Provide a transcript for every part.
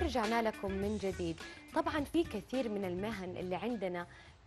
ورجعنا لكم من جديد طبعا في كثير من المهن اللي عندنا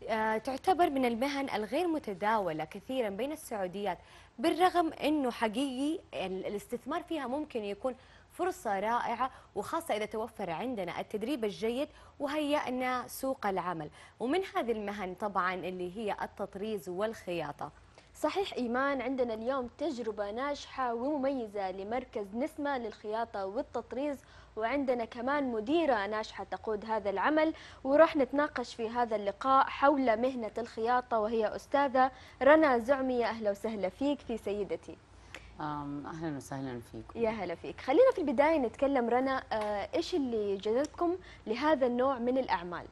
آه، تعتبر من المهن الغير متداولة كثيرا بين السعوديات بالرغم أنه حقيقي الاستثمار فيها ممكن يكون فرصة رائعة وخاصة إذا توفر عندنا التدريب الجيد وهيأنا سوق العمل ومن هذه المهن طبعا اللي هي التطريز والخياطة صحيح إيمان عندنا اليوم تجربة ناجحة ومميزة لمركز نسمة للخياطة والتطريز وعندنا كمان مديرة ناجحة تقود هذا العمل وراح نتناقش في هذا اللقاء حول مهنة الخياطة وهي أستاذة رنا زعمية أهلا وسهلا فيك في سيدتي اهلا وسهلا فيكم يا هلا فيك خلينا في البدايه نتكلم رنا آه، ايش اللي جذبكم لهذا النوع من الاعمال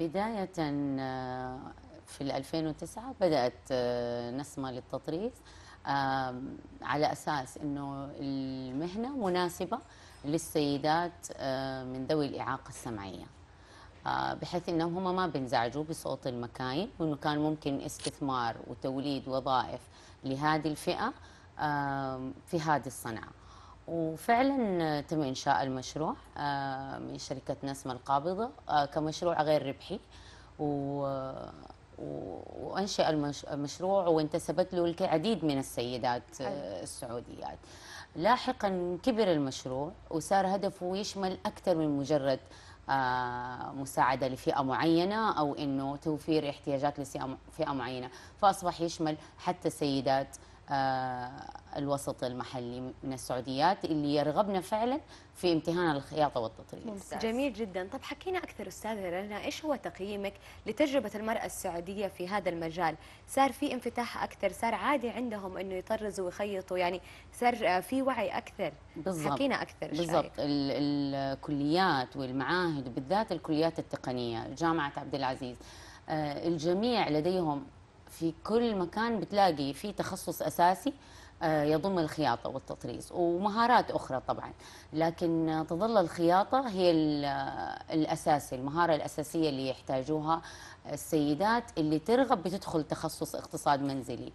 بدايه آه، في 2009 بدات آه، نسمه للتطريز على أساس أنه المهنة مناسبة للسيدات من ذوي الإعاقة السمعية بحيث أنهم هم ما بينزعجوا بصوت المكاين وأنه كان ممكن استثمار وتوليد وظائف لهذه الفئة في هذه الصنعة وفعلا تم إنشاء المشروع من شركة نسمة القابضة كمشروع غير ربحي و وانشا المشروع وانتسبت له العديد من السيدات آه، السعوديات لاحقا كبر المشروع وصار هدفه يشمل اكثر من مجرد آه، مساعدة لفئة معينة أو أنه توفير احتياجات لفئة معينة فأصبح يشمل حتى سيدات آه، الوسط المحلي من السعوديات اللي يرغبنا فعلا في امتهان الخياطه والتطريز. ممتاز. جميل جدا، طب حكينا اكثر استاذه لنا ايش هو تقييمك لتجربه المراه السعوديه في هذا المجال؟ صار في انفتاح اكثر، صار عادي عندهم انه يطرزوا ويخيطوا يعني صار آه، في وعي اكثر. بالضبط حكينا اكثر بالضبط الكليات والمعاهد بالذات الكليات التقنيه، جامعه عبد العزيز آه، الجميع لديهم في كل مكان بتلاقي في تخصص أساسي آه، يضم الخياطة والتطريز ومهارات أخرى طبعا لكن تظل الخياطة هي آه، الأساسي المهارة الأساسية اللي يحتاجوها السيدات اللي ترغب بتدخل تخصص اقتصاد منزلي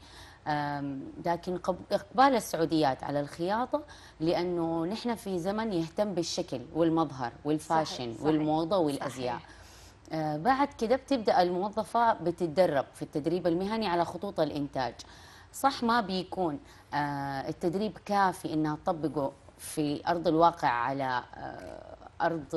لكن إقبال السعوديات على الخياطة لأنه نحن في زمن يهتم بالشكل والمظهر والفاشن صحيح. صحيح. والموضة والأزياء صحيح. آه، بعد كده بتبدأ الموظفة بتتدرب في التدريب المهني على خطوط الإنتاج صح ما بيكون آه، التدريب كافي إنها تطبقه في أرض الواقع على آه، أرض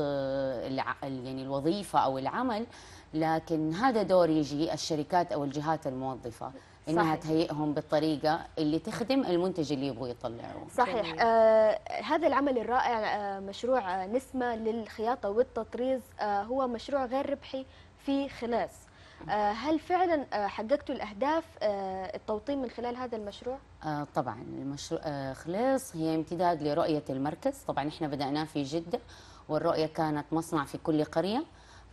يعني الوظيفة أو العمل لكن هذا دور يجي الشركات أو الجهات الموظفة انها صحيح. تهيئهم بالطريقه اللي تخدم المنتج اللي يبغوا يطلعوه صحيح آه هذا العمل الرائع آه مشروع نسمه للخياطه والتطريز آه هو مشروع غير ربحي في خلاص آه هل فعلا آه حققتوا الاهداف آه التوطين من خلال هذا المشروع آه، طبعا المشروع آه، خلاص هي امتداد لرؤيه المركز طبعا احنا بداناه في جده والرؤيه كانت مصنع في كل قريه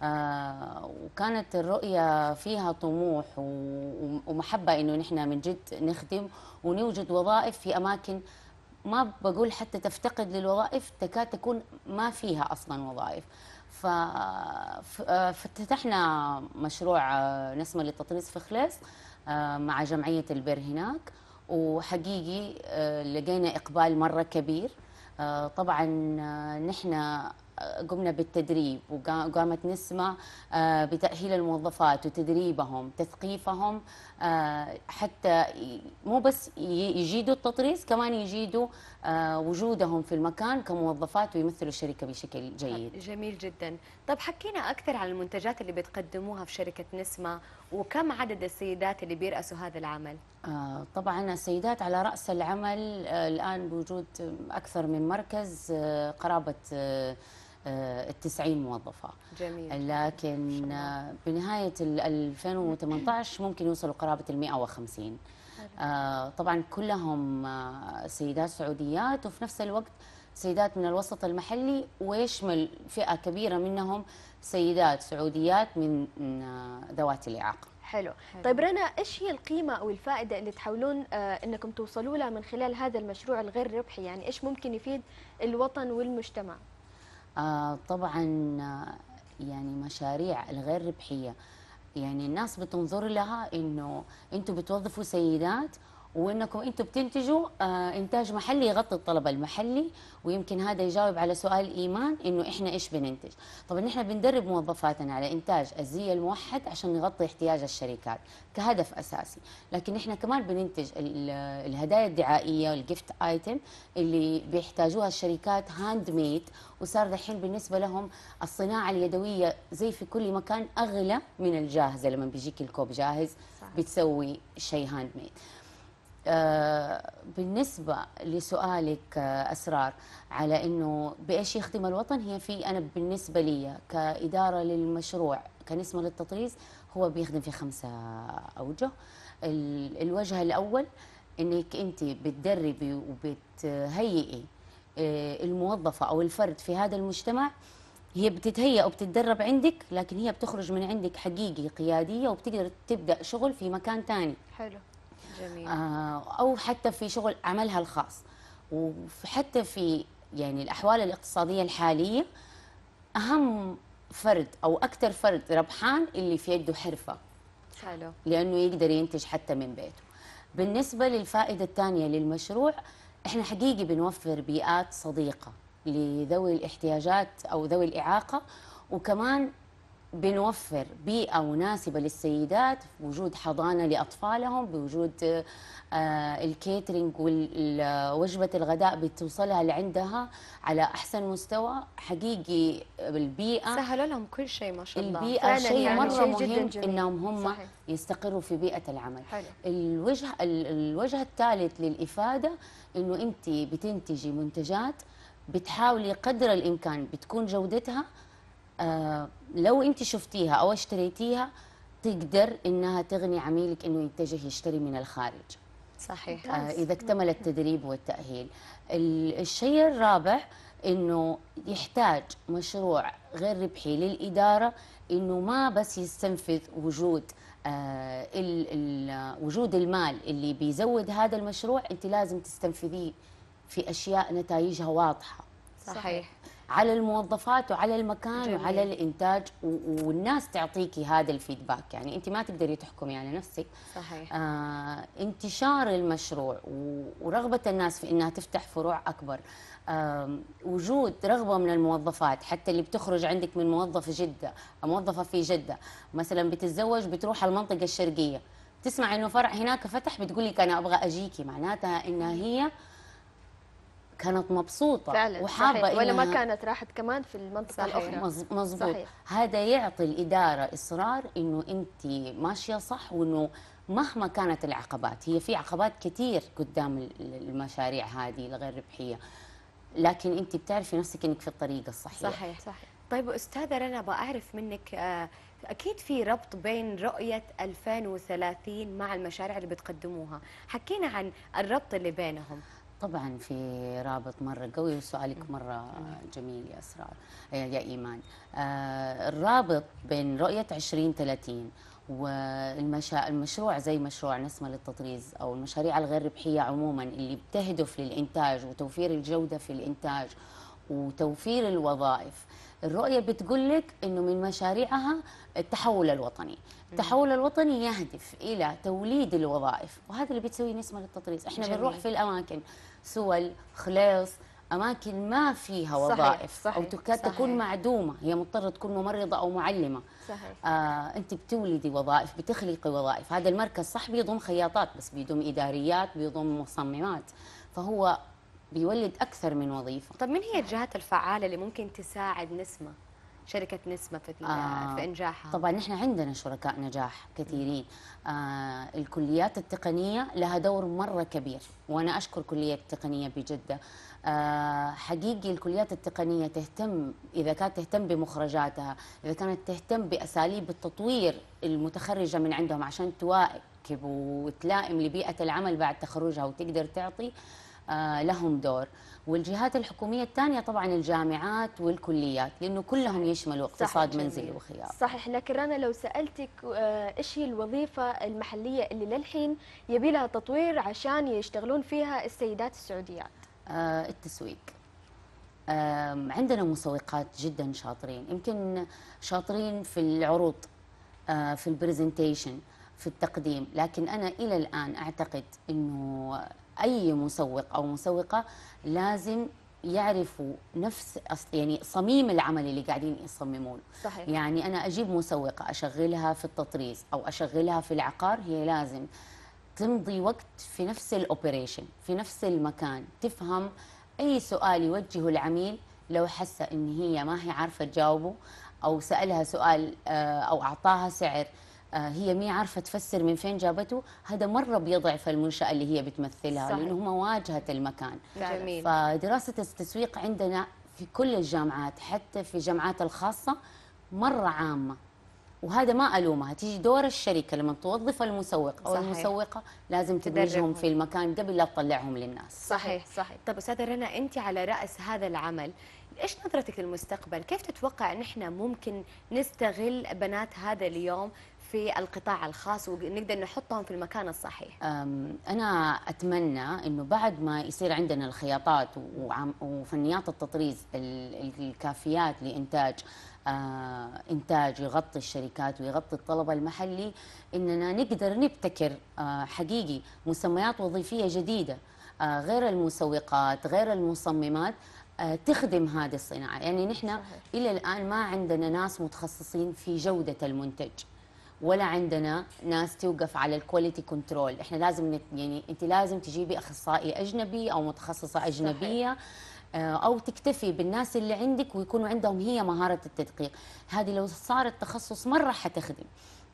آه، وكانت الرؤية فيها طموح ومحبة إنه نحن من جد نخدم ونوجد وظائف في أماكن ما بقول حتى تفتقد للوظائف تكاد تكون ما فيها أصلا وظائف ففتحنا آه، مشروع آه، نسمة للتطريز في خلص مع جمعية البر هناك وحقيقي لقينا إقبال مرة كبير طبعا نحن قمنا بالتدريب وقامت نسمة آه، بتأهيل الموظفات وتدريبهم تثقيفهم آه، حتى مو بس يجيدوا التطريز كمان يجيدوا آه، وجودهم في المكان كموظفات ويمثلوا الشركة بشكل جيد جميل جدا طب حكينا أكثر عن المنتجات اللي بتقدموها في شركة نسمة وكم عدد السيدات اللي بيرأسوا هذا العمل؟ طبعا السيدات على رأس العمل الآن بوجود أكثر من مركز قرابة آه، التسعين موظفة جميل لكن بنهاية 2018 ممكن يوصلوا قرابة المئة وخمسين آه، طبعا كلهم آه، سيدات سعوديات وفي نفس الوقت سيدات من الوسط المحلي ويشمل فئة كبيرة منهم سيدات سعوديات من ذوات الإعاقة حلو. حلو طيب رنا ايش هي القيمه او الفائده اللي تحاولون آه انكم توصلوا لها من خلال هذا المشروع الغير ربحي يعني ايش ممكن يفيد الوطن والمجتمع آه، طبعا آه، يعني مشاريع الغير ربحيه يعني الناس بتنظر لها انه انتم بتوظفوا سيدات وانكم انتم بتنتجوا آه، انتاج محلي يغطي الطلب المحلي ويمكن هذا يجاوب على سؤال ايمان انه احنا ايش بننتج طبعا احنا بندرب موظفاتنا على انتاج الزي الموحد عشان نغطي احتياج الشركات كهدف اساسي لكن احنا كمان بننتج الهدايا الدعائيه والجفت ايتم اللي بيحتاجوها الشركات هاند ميد وصار دحين بالنسبه لهم الصناعه اليدويه زي في كل مكان اغلى من الجاهزه لما بيجيك الكوب جاهز بتسوي شيء هاند ميد آه، بالنسبة لسؤالك آه، أسرار على أنه بإيش يخدم الوطن هي في أنا بالنسبة لي كإدارة للمشروع كنسمة للتطريز هو بيخدم في خمسة أوجه الوجه الأول أنك أنت بتدربي وبتهيئي آه، الموظفة أو الفرد في هذا المجتمع هي بتتهيأ وبتتدرب عندك لكن هي بتخرج من عندك حقيقي قيادية وبتقدر تبدأ شغل في مكان تاني حلو جميل. آه، او حتى في شغل عملها الخاص وحتى في يعني الاحوال الاقتصاديه الحاليه اهم فرد او اكثر فرد ربحان اللي في يده حرفه حلو لانه يقدر ينتج حتى من بيته بالنسبه للفائده الثانيه للمشروع احنا حقيقي بنوفر بيئات صديقه لذوي الاحتياجات او ذوي الاعاقه وكمان بنوفر بيئة مناسبة للسيدات بوجود حضانة لأطفالهم بوجود آه، الكيترينج ووجبة الغداء بتوصلها لعندها على أحسن مستوى حقيقي البيئة سهل لهم كل شيء ما شاء الله البيئة شيء يعني مرة شيء مهم إنهم هم صحيح. يستقروا في بيئة العمل حلو. الوجه الوجه الثالث للإفادة إنه أنت بتنتجي منتجات بتحاولي قدر الإمكان بتكون جودتها آه، لو انت شفتيها او اشتريتيها تقدر انها تغني عميلك انه يتجه يشتري من الخارج صحيح آه اذا اكتمل التدريب والتاهيل الشيء الرابع انه يحتاج مشروع غير ربحي للاداره انه ما بس يستنفذ وجود آه، ال ال وجود المال اللي بيزود هذا المشروع انت لازم تستنفذيه في اشياء نتائجها واضحه صحيح على الموظفات وعلى المكان جميل. وعلى الانتاج والناس تعطيكي هذا الفيدباك يعني انت ما تقدري تحكمي على نفسك صحيح آه انتشار المشروع ورغبه الناس في انها تفتح فروع اكبر آه، وجود رغبه من الموظفات حتى اللي بتخرج عندك من موظف جده موظفه في جده مثلا بتتزوج بتروح المنطقه الشرقيه تسمع انه فرع هناك فتح بتقول لك انا ابغى اجيكي معناتها انها هي كانت مبسوطة فعلا وحابة صحيح. ولا ما كانت راحت كمان في المنطقة صحيح. الأخرى مظبوط هذا يعطي الإدارة إصرار إنه أنت ماشية صح وإنه مهما كانت العقبات هي في عقبات كثير قدام المشاريع هذه الغير ربحية لكن أنت بتعرفي نفسك إنك في الطريق الصحيح صحيح صحيح طيب أستاذة رنا أعرف منك آه، اكيد في ربط بين رؤيه 2030 مع المشاريع اللي بتقدموها حكينا عن الربط اللي بينهم طبعا في رابط مره قوي وسؤالك مره جميل يا اسرار يا ايمان آه، الرابط بين رؤيه 2030 والمشروع زي مشروع نسمة للتطريز أو المشاريع الغير ربحية عموما اللي بتهدف للإنتاج وتوفير الجودة في الإنتاج وتوفير الوظائف الرؤية بتقول لك أنه من مشاريعها التحول الوطني التحول الوطني يهدف إلى توليد الوظائف وهذا اللي بتسويه نسمة للتطريز إحنا بنروح في الأماكن سول خلاص اماكن ما فيها وظائف صحيح. صحيح. او تكاد صحيح. تكون معدومه هي مضطره تكون ممرضه او معلمه صحيح. آه انت بتولدي وظائف بتخلقي وظائف هذا المركز صح بيضم خياطات بس بيضم اداريات بيضم مصممات فهو بيولد اكثر من وظيفه طب من هي الجهات الفعاله اللي ممكن تساعد نسمه شركة نسمة في, آه في إنجاحها طبعا نحن عندنا شركاء نجاح كثيرين آه الكليات التقنية لها دور مرة كبير وأنا أشكر كلية التقنية بجدة آه حقيقي الكليات التقنية تهتم إذا كانت تهتم بمخرجاتها إذا كانت تهتم بأساليب التطوير المتخرجة من عندهم عشان تواكب وتلائم لبيئة العمل بعد تخرجها وتقدر تعطي آه، لهم دور والجهات الحكومية الثانية طبعا الجامعات والكليات لأنه كلهم يشملوا اقتصاد منزلي وخيار صحيح لكن رنا لو سألتك آه، إيش هي الوظيفة المحلية اللي للحين يبي لها تطوير عشان يشتغلون فيها السيدات السعوديات آه، التسويق عندنا مسوقات جدا شاطرين يمكن شاطرين في العروض في البرزنتيشن في التقديم لكن أنا إلى الآن أعتقد أنه اي مسوق او مسوقه لازم يعرفوا نفس يعني صميم العمل اللي قاعدين يصممونه صحيح. يعني انا اجيب مسوقه اشغلها في التطريز او اشغلها في العقار هي لازم تمضي وقت في نفس الاوبريشن في نفس المكان تفهم اي سؤال يوجهه العميل لو حس ان هي ما هي عارفه تجاوبه او سالها سؤال آه، او اعطاها سعر آه، هي مي عارفه تفسر من فين جابته هذا مره بيضعف المنشاه اللي هي بتمثلها صحيح. لانه واجهه المكان جميل. فدراسه التسويق عندنا في كل الجامعات حتى في الجامعات الخاصه مره عامه وهذا ما الومها تيجي دور الشركه لما توظف المسوق او صحيح. المسوقه لازم تدرجهم في المكان قبل لا تطلعهم للناس صحيح صحيح طب استاذه رنا انت على راس هذا العمل ايش نظرتك للمستقبل كيف تتوقع ان احنا ممكن نستغل بنات هذا اليوم في القطاع الخاص ونقدر نحطهم في المكان الصحيح أنا أتمنى أنه بعد ما يصير عندنا الخياطات وفنيات التطريز الكافيات لإنتاج إنتاج يغطي الشركات ويغطي الطلب المحلي إننا نقدر نبتكر حقيقي مسميات وظيفية جديدة غير المسوقات غير المصممات تخدم هذه الصناعة يعني نحن إلى الآن ما عندنا ناس متخصصين في جودة المنتج ولا عندنا ناس توقف على الكواليتي كنترول احنا لازم نت يعني انت لازم تجيبي اخصائي اجنبي او متخصصه اجنبيه صحيح. آه، او تكتفي بالناس اللي عندك ويكونوا عندهم هي مهاره التدقيق هذه لو صار التخصص مره حتخدم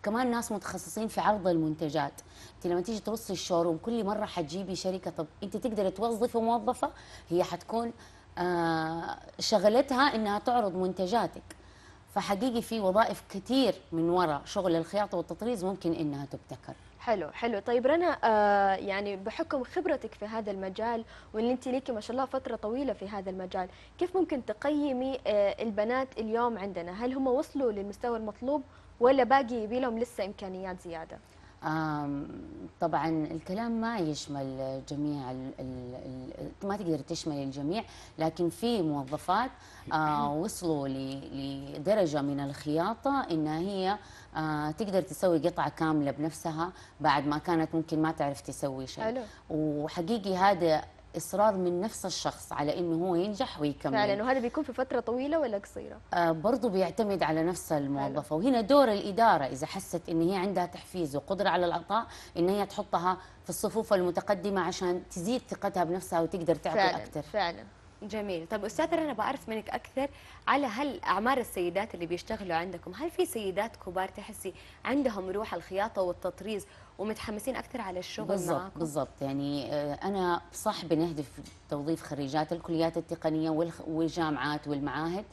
كمان ناس متخصصين في عرض المنتجات انت لما تيجي ترصي الشوروم كل مره حتجيبي شركه طب انت تقدري توظفي موظفه هي حتكون آه، شغلتها انها تعرض منتجاتك فحقيقي في وظائف كثير من وراء شغل الخياطه والتطريز ممكن انها تبتكر حلو حلو طيب رنا آه يعني بحكم خبرتك في هذا المجال واللي انت ليكي ما شاء الله فتره طويله في هذا المجال كيف ممكن تقيمي آه البنات اليوم عندنا هل هم وصلوا للمستوى المطلوب ولا باقي يبي لهم لسه امكانيات زياده طبعا الكلام ما يشمل جميع ال ال ما تقدر تشمل الجميع لكن في موظفات آه، وصلوا لدرجة من الخياطة إنها هي آه، تقدر تسوي قطعة كاملة بنفسها بعد ما كانت ممكن ما تعرف تسوي شيء وحقيقي هذا اصرار من نفس الشخص على انه هو ينجح ويكمل فعلا وهذا بيكون في فتره طويله ولا قصيره آه برضه بيعتمد على نفس الموظفه وهنا دور الاداره اذا حست ان هي عندها تحفيز وقدره على العطاء ان هي تحطها في الصفوف المتقدمه عشان تزيد ثقتها بنفسها وتقدر تعطي فعلا اكثر فعلا جميل طب استاذ انا بعرف منك اكثر على هل اعمار السيدات اللي بيشتغلوا عندكم هل في سيدات كبار تحسي عندهم روح الخياطه والتطريز ومتحمسين اكثر على الشغل بالزبط معكم بالضبط يعني آه، انا صح بنهدف توظيف خريجات الكليات التقنيه والجامعات والمعاهد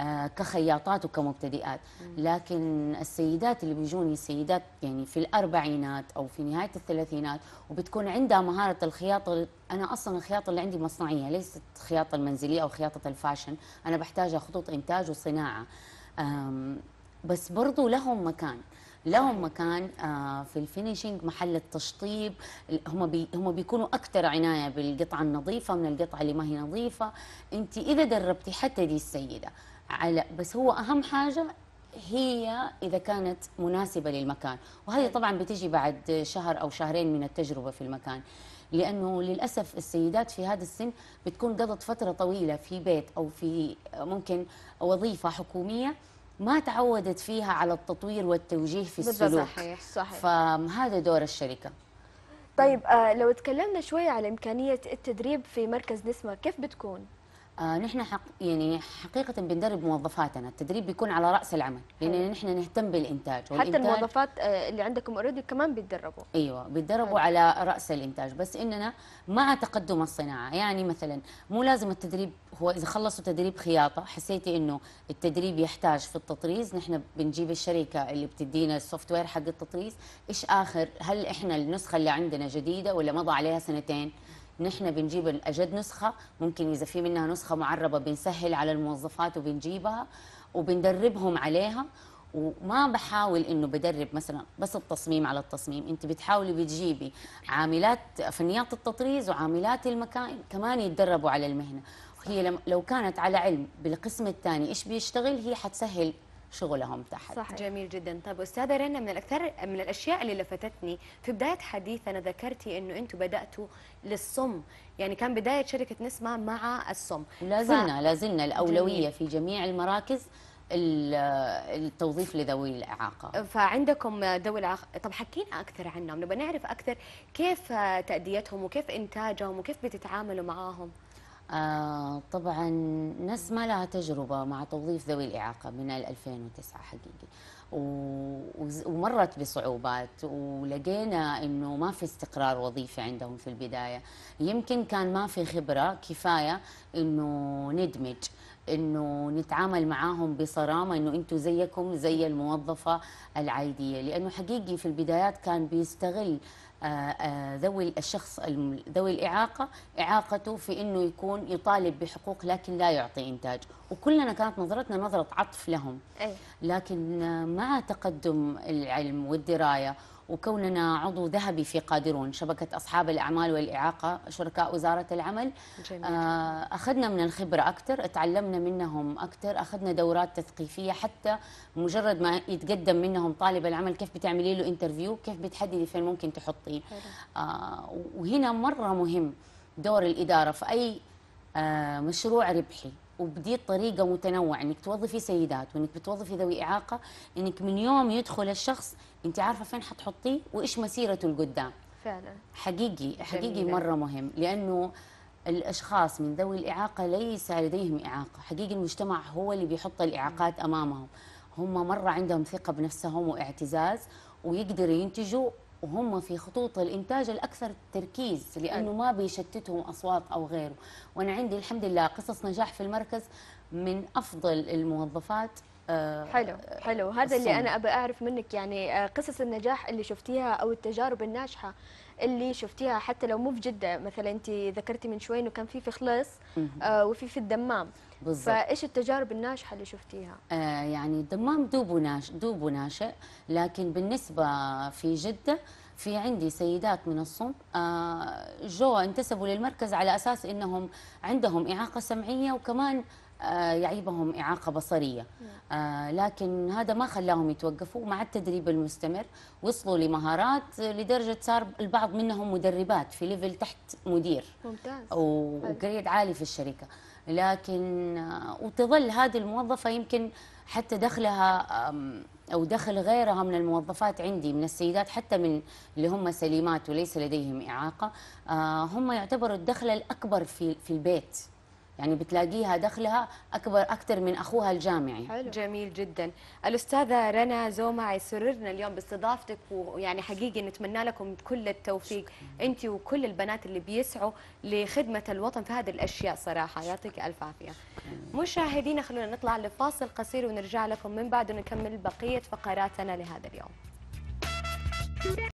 آه، كخياطات وكمبتدئات لكن السيدات اللي بيجوني سيدات يعني في الأربعينات أو في نهاية الثلاثينات وبتكون عندها مهارة الخياطة أنا أصلا الخياطة اللي عندي مصنعية ليست خياطة المنزلية أو خياطة الفاشن أنا بحتاجها خطوط إنتاج وصناعة بس برضو لهم مكان لهم مكان آه، في الفينيشنج محل التشطيب هم بي هم بيكونوا اكثر عنايه بالقطعه النظيفه من القطعه اللي ما هي نظيفه انت اذا دربتي حتى دي السيده على بس هو اهم حاجه هي اذا كانت مناسبه للمكان وهذه طبعا بتجي بعد شهر او شهرين من التجربه في المكان لانه للاسف السيدات في هذا السن بتكون قضت فتره طويله في بيت او في ممكن وظيفه حكوميه ما تعودت فيها على التطوير والتوجيه في السلوك صحيح صحيح فهذا دور الشركه طيب آه لو تكلمنا شوي على امكانيه التدريب في مركز نسمه كيف بتكون آه نحن حق يعني حقيقة بندرب موظفاتنا، التدريب بيكون على رأس العمل، لأن نحن نهتم بالإنتاج والإنتاج حتى الموظفات آه، اللي عندكم اوريدي كمان بيتدربوا ايوه بيتدربوا على رأس الإنتاج، بس إننا مع تقدم الصناعة، يعني مثلا مو لازم التدريب هو إذا خلصوا تدريب خياطة حسيتي إنه التدريب يحتاج في التطريز، نحن بنجيب الشركة اللي بتدينا السوفت وير حق التطريز، إيش آخر هل إحنا النسخة اللي عندنا جديدة ولا مضى عليها سنتين؟ نحن بنجيب الاجد نسخه ممكن اذا في منها نسخه معربه بنسهل على الموظفات وبنجيبها وبندربهم عليها وما بحاول انه بدرب مثلا بس التصميم على التصميم انت بتحاولي بتجيبي عاملات فنيات التطريز وعاملات المكائن كمان يتدربوا على المهنه هي لو كانت على علم بالقسم الثاني ايش بيشتغل هي حتسهل شغلهم تحت صحيح. جميل جدا طب استاذه رنا من الاكثر من الاشياء اللي لفتتني في بدايه حديثنا ذكرتي انه انتم بداتوا للصم يعني كان بدايه شركه نسمه مع الصم لازلنا ف... لازلنا الاولويه جميل. في جميع المراكز التوظيف لذوي الإعاقة فعندكم ذوي الإعاقة طب حكينا أكثر عنهم نبغى نعرف أكثر كيف تأديتهم وكيف إنتاجهم وكيف بتتعاملوا معاهم آه، طبعا ناس ما لها تجربه مع توظيف ذوي الاعاقه من 2009 حقيقي ومرت بصعوبات ولقينا انه ما في استقرار وظيفي عندهم في البدايه يمكن كان ما في خبره كفايه انه ندمج انه نتعامل معاهم بصرامه انه انتم زيكم زي الموظفه العاديه لانه حقيقي في البدايات كان بيستغل آه، آه، ذوي الشخص ذوي الاعاقه اعاقته في انه يكون يطالب بحقوق لكن لا يعطي انتاج وكلنا كانت نظرتنا نظره عطف لهم لكن مع تقدم العلم والدرايه وكوننا عضو ذهبي في قادرون شبكة أصحاب الأعمال والإعاقة شركاء وزارة العمل جميل. آه، أخذنا من الخبرة أكثر تعلمنا منهم أكثر أخذنا دورات تثقيفية حتى مجرد ما يتقدم منهم طالب العمل كيف بتعملي له انترفيو كيف بتحددي فين ممكن تحطيه آه، وهنا مرة مهم دور الإدارة في أي آه، مشروع ربحي وبدي طريقه متنوعه انك توظفي سيدات وانك بتوظفي ذوي اعاقه انك من يوم يدخل الشخص انت عارفه فين حتحطيه وايش مسيرته لقدام فعلا حقيقي حقيقي جميلة. مره مهم لانه الاشخاص من ذوي الاعاقه ليس لديهم اعاقه حقيقي المجتمع هو اللي بيحط الاعاقات امامهم هم مره عندهم ثقه بنفسهم واعتزاز ويقدروا ينتجوا وهم في خطوط الانتاج الاكثر تركيز لانه ما بيشتتهم اصوات او غيره وانا عندي الحمد لله قصص نجاح في المركز من افضل الموظفات آه، حلو حلو هذا الصمت. اللي انا ابى اعرف منك يعني آه، قصص النجاح اللي شفتيها او التجارب الناجحه اللي شفتيها حتى لو مو في جده مثلا انت ذكرتي من شوي انه كان في في خلص آه، وفي في الدمام بالضبط فايش التجارب الناجحه اللي شفتيها؟ آه يعني الدمام دوبو ناش دوبو ناشئ لكن بالنسبه في جده في عندي سيدات من الصم آه جو انتسبوا للمركز على اساس انهم عندهم اعاقه سمعيه وكمان آه، يعيبهم إعاقة بصرية آه، لكن هذا ما خلاهم يتوقفوا مع التدريب المستمر وصلوا لمهارات لدرجة صار البعض منهم مدربات في ليفل تحت مدير ممتاز وجريد عالي في الشركة لكن آه، وتظل هذه الموظفة يمكن حتى دخلها أو دخل غيرها من الموظفات عندي من السيدات حتى من اللي هم سليمات وليس لديهم إعاقة آه، هم يعتبروا الدخل الأكبر في, في البيت يعني بتلاقيها دخلها اكبر اكثر من اخوها الجامعي حلو. جميل جدا الاستاذه رنا زومعي سررنا اليوم باستضافتك ويعني حقيقي نتمنى لكم كل التوفيق انت وكل البنات اللي بيسعوا لخدمه الوطن في هذه الاشياء صراحه يعطيك الف عافيه مشاهدينا خلونا نطلع لفاصل قصير ونرجع لكم من بعد ونكمل بقيه فقراتنا لهذا اليوم